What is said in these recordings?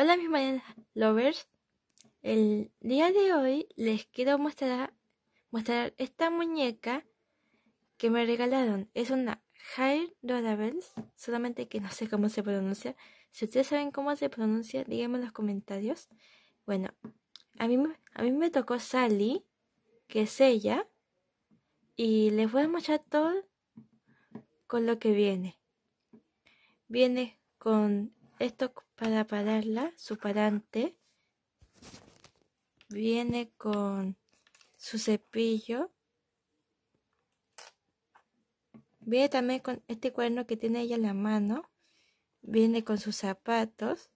Hola mis Marianas Lovers, el día de hoy les quiero mostrar, mostrar esta muñeca que me regalaron. Es una Hair solamente que no sé cómo se pronuncia. Si ustedes saben cómo se pronuncia, díganme en los comentarios. Bueno, a mí, a mí me tocó Sally, que es ella, y les voy a mostrar todo con lo que viene. Viene con esto para pararla, su parante viene con su cepillo. Viene también con este cuerno que tiene ella en la mano. Viene con sus zapatos,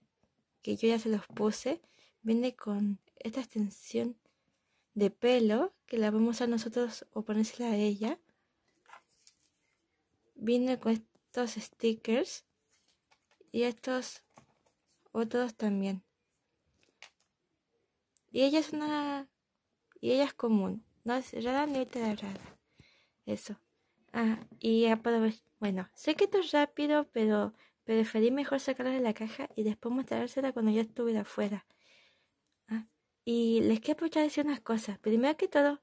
que yo ya se los puse. Viene con esta extensión de pelo, que la vamos a nosotros o ponérsela a ella. Viene con estos stickers y estos otros también. Y ella es una. Y ella es común. No es rara ni rara. Eso. Ah, y ver... Bueno, sé que esto es rápido, pero preferí mejor sacarla de la caja y después mostrársela cuando yo estuviera afuera. Ah, y les quiero aprovechar decir unas cosas. Primero que todo,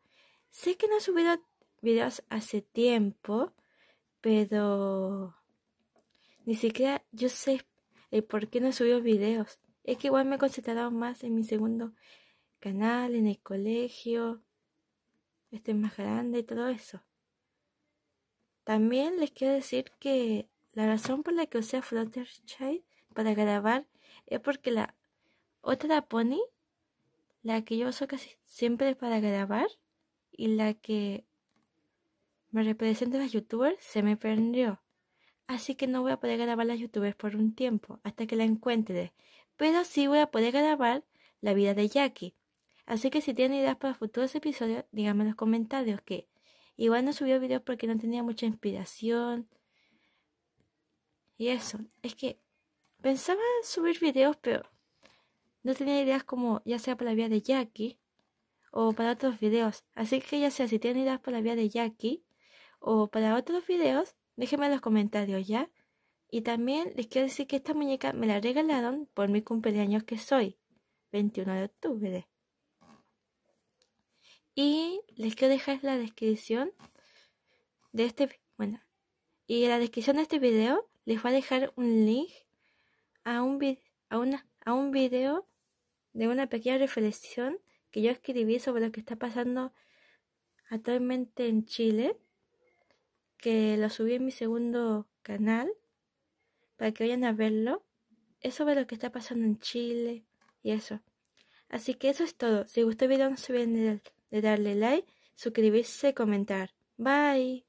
sé que no he subido videos hace tiempo, pero ni siquiera yo sé el por qué no subió videos. Es que igual me he concentrado más en mi segundo canal, en el colegio, este más grande y todo eso. También les quiero decir que la razón por la que usé a Fluttershy para grabar es porque la otra Pony, la que yo uso casi siempre para grabar y la que me representa a los youtubers, se me perdió así que no voy a poder grabar las youtubers por un tiempo, hasta que la encuentre. Pero sí voy a poder grabar la vida de Jackie. Así que si tienen ideas para futuros episodios, díganme en los comentarios que igual no subió videos porque no tenía mucha inspiración. Y eso, es que pensaba subir videos, pero no tenía ideas como ya sea para la vida de Jackie o para otros videos. Así que ya sea si tienen ideas para la vida de Jackie o para otros videos, Déjenme en los comentarios ya. Y también les quiero decir que esta muñeca me la regalaron por mi cumpleaños que soy, 21 de octubre. Y les quiero dejar la descripción de este, bueno, y en la descripción de este video les voy a dejar un link a un, a una, a un video de una pequeña reflexión que yo escribí sobre lo que está pasando actualmente en Chile que lo subí en mi segundo canal para que vayan a verlo. Es sobre lo que está pasando en Chile y eso. Así que eso es todo. Si gustó el video no se olviden de darle like, suscribirse, comentar. Bye.